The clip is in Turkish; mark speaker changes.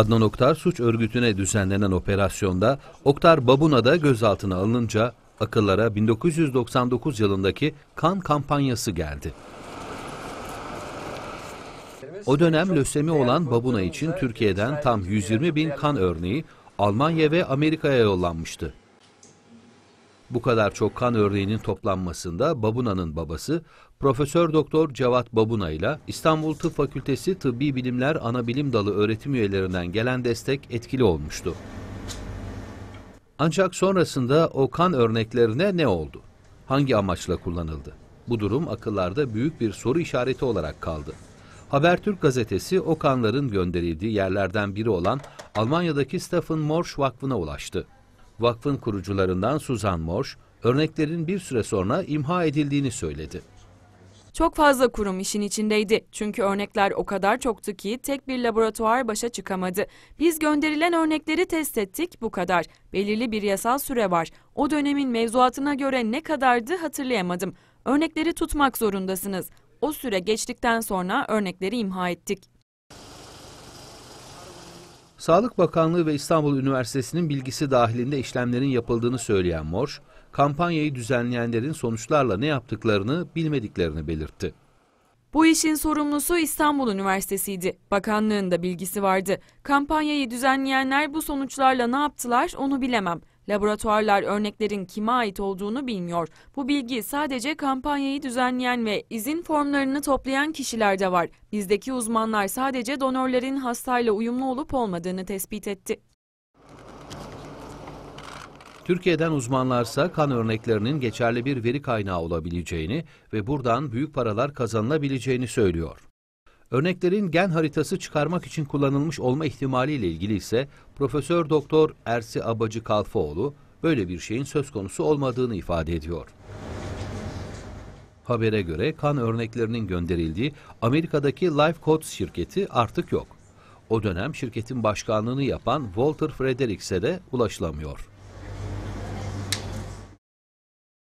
Speaker 1: Adnan Oktar suç örgütüne düzenlenen operasyonda Oktar Babuna da gözaltına alınınca akıllara 1999 yılındaki kan kampanyası geldi. O dönem lösemi olan Babuna için Türkiye'den tam 120 bin kan örneği Almanya ve Amerika'ya yollanmıştı. Bu kadar çok kan örneğinin toplanmasında Babuna'nın babası Profesör Doktor Cevat Babuna ile İstanbul Tıp Fakültesi Tıbbi Bilimler Anabilim Dalı öğretim üyelerinden gelen destek etkili olmuştu. Ancak sonrasında o kan örneklerine ne oldu? Hangi amaçla kullanıldı? Bu durum akıllarda büyük bir soru işareti olarak kaldı. Habertürk gazetesi o kanların gönderildiği yerlerden biri olan Almanya'daki Stefan Morsch Vakfı'na ulaştı. Vakfın kurucularından Suzan Morş, örneklerin bir süre sonra imha edildiğini söyledi.
Speaker 2: Çok fazla kurum işin içindeydi. Çünkü örnekler o kadar çoktu ki tek bir laboratuvar başa çıkamadı. Biz gönderilen örnekleri test ettik bu kadar. Belirli bir yasal süre var. O dönemin mevzuatına göre ne kadardı hatırlayamadım. Örnekleri tutmak zorundasınız. O süre geçtikten sonra örnekleri imha ettik.
Speaker 1: Sağlık Bakanlığı ve İstanbul Üniversitesi'nin bilgisi dahilinde işlemlerin yapıldığını söyleyen Morş, kampanyayı düzenleyenlerin sonuçlarla ne yaptıklarını bilmediklerini belirtti.
Speaker 2: Bu işin sorumlusu İstanbul Üniversitesi'ydi. Bakanlığın da bilgisi vardı. Kampanyayı düzenleyenler bu sonuçlarla ne yaptılar onu bilemem. Laboratuvarlar örneklerin kime ait olduğunu bilmiyor. Bu bilgi sadece kampanyayı düzenleyen ve izin formlarını toplayan kişilerde var. Bizdeki uzmanlar sadece donörlerin hastayla uyumlu olup olmadığını tespit etti.
Speaker 1: Türkiye'den uzmanlarsa kan örneklerinin geçerli bir veri kaynağı olabileceğini ve buradan büyük paralar kazanılabileceğini söylüyor. Örneklerin gen haritası çıkarmak için kullanılmış olma ihtimaliyle ile ilgili ise Profesör Doktor Ersi Abacı Kalfaoğlu böyle bir şeyin söz konusu olmadığını ifade ediyor. Habere göre kan örneklerinin gönderildiği Amerika'daki Life Codes şirketi artık yok. O dönem şirketin başkanlığını yapan Walter Fredericks'e de ulaşılamıyor.